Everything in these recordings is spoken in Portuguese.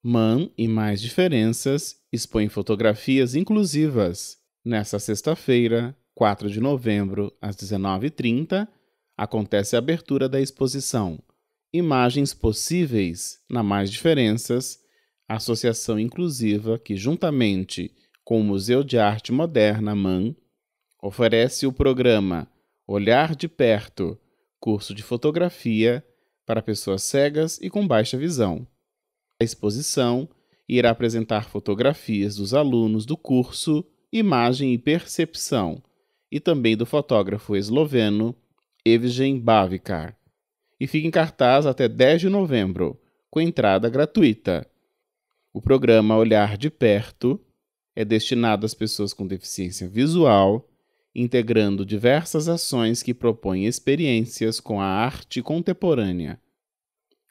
Man e mais diferenças expõe fotografias inclusivas. nesta sexta-feira, 4 de novembro, às 19h30, acontece a abertura da exposição Imagens Possíveis na Mais Diferenças, associação inclusiva que, juntamente com o Museu de Arte Moderna MAN, oferece o programa Olhar de Perto curso de fotografia para pessoas cegas e com baixa visão. A exposição irá apresentar fotografias dos alunos do curso Imagem e Percepção e também do fotógrafo esloveno Evgen Bavikar. E fica em cartaz até 10 de novembro, com entrada gratuita. O programa Olhar de Perto é destinado às pessoas com deficiência visual, integrando diversas ações que propõem experiências com a arte contemporânea.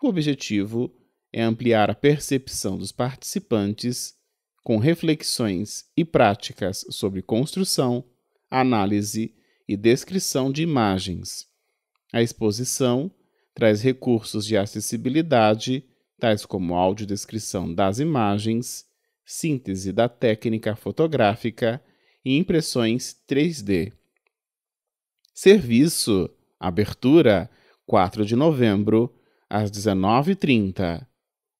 O objetivo é ampliar a percepção dos participantes com reflexões e práticas sobre construção, análise e descrição de imagens. A exposição traz recursos de acessibilidade, tais como audiodescrição das imagens, síntese da técnica fotográfica e impressões 3D. Serviço: abertura 4 de novembro às 19h30.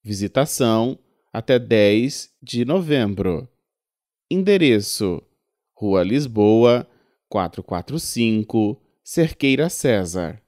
Visitação até 10 de novembro. Endereço: Rua Lisboa, 445, Cerqueira César.